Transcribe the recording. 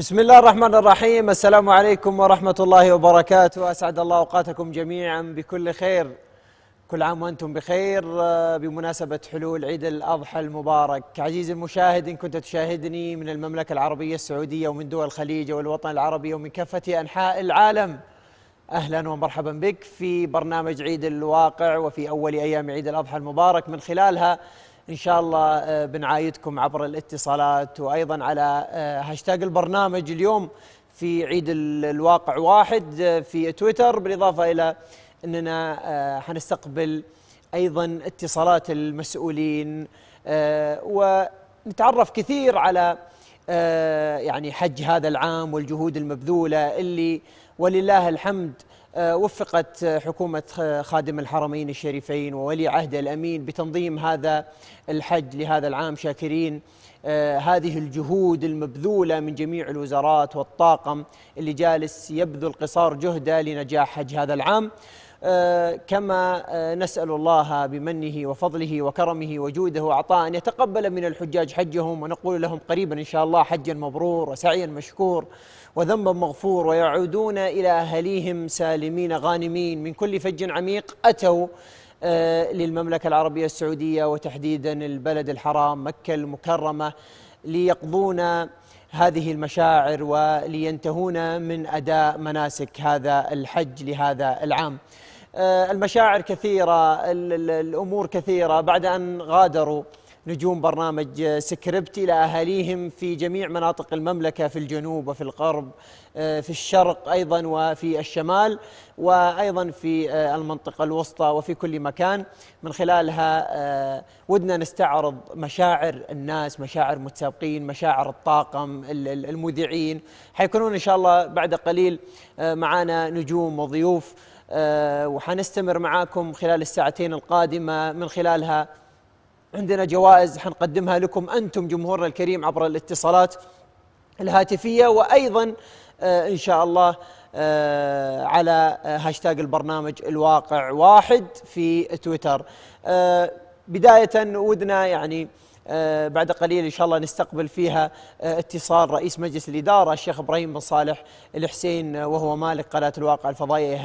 بسم الله الرحمن الرحيم السلام عليكم ورحمة الله وبركاته أسعد الله أوقاتكم جميعا بكل خير كل عام وأنتم بخير آه، بمناسبة حلول عيد الأضحى المبارك عزيزي المشاهد إن كنت تشاهدني من المملكة العربية السعودية ومن دول الخليج والوطن العربي ومن كافة أنحاء العالم أهلا ومرحبا بك في برنامج عيد الواقع وفي أول أيام عيد الأضحى المبارك من خلالها إن شاء الله آه، بنعايدكم عبر الاتصالات وأيضا على آه، هاشتاج البرنامج اليوم في عيد الواقع واحد آه، في تويتر بالإضافة إلى أننا حنستقبل أيضا اتصالات المسؤولين ونتعرف كثير على يعني حج هذا العام والجهود المبذولة اللي ولله الحمد آه، وفقت آه، حكومة خادم الحرمين الشريفين وولي عهد الأمين بتنظيم هذا الحج لهذا العام شاكرين آه، هذه الجهود المبذولة من جميع الوزارات والطاقم اللي جالس يبذل قصار جهده لنجاح حج هذا العام آه، كما آه، نسأل الله بمنه وفضله وكرمه وجوده وعطاء أن يتقبل من الحجاج حجهم ونقول لهم قريبا إن شاء الله حجا مبرور وسعيا مشكور وذنبا مغفور ويعودون إلى أهليهم سالمين غانمين من كل فج عميق أتوا آه، للمملكة العربية السعودية وتحديدا البلد الحرام مكة المكرمة ليقضون هذه المشاعر ولينتهون من أداء مناسك هذا الحج لهذا العام آه، المشاعر كثيرة الأمور كثيرة بعد أن غادروا نجوم برنامج سكربت إلى أهاليهم في جميع مناطق المملكة في الجنوب وفي الغرب آه، في الشرق أيضا وفي الشمال وأيضا في آه، المنطقة الوسطى وفي كل مكان من خلالها آه، ودنا نستعرض مشاعر الناس مشاعر المتسابقين مشاعر الطاقم المذيعين حيكونون إن شاء الله بعد قليل معنا نجوم وضيوف وحنستمر معاكم خلال الساعتين القادمة من خلالها عندنا جوائز حنقدمها لكم أنتم جمهورنا الكريم عبر الاتصالات الهاتفية وأيضا آه، إن شاء الله آه، على آه، هاشتاج البرنامج الواقع واحد في تويتر بداية ودنا يعني بعد قليل ان شاء الله نستقبل فيها اتصال رئيس مجلس الاداره الشيخ ابراهيم بن صالح الحسين وهو مالك قناه الواقع الفضائيه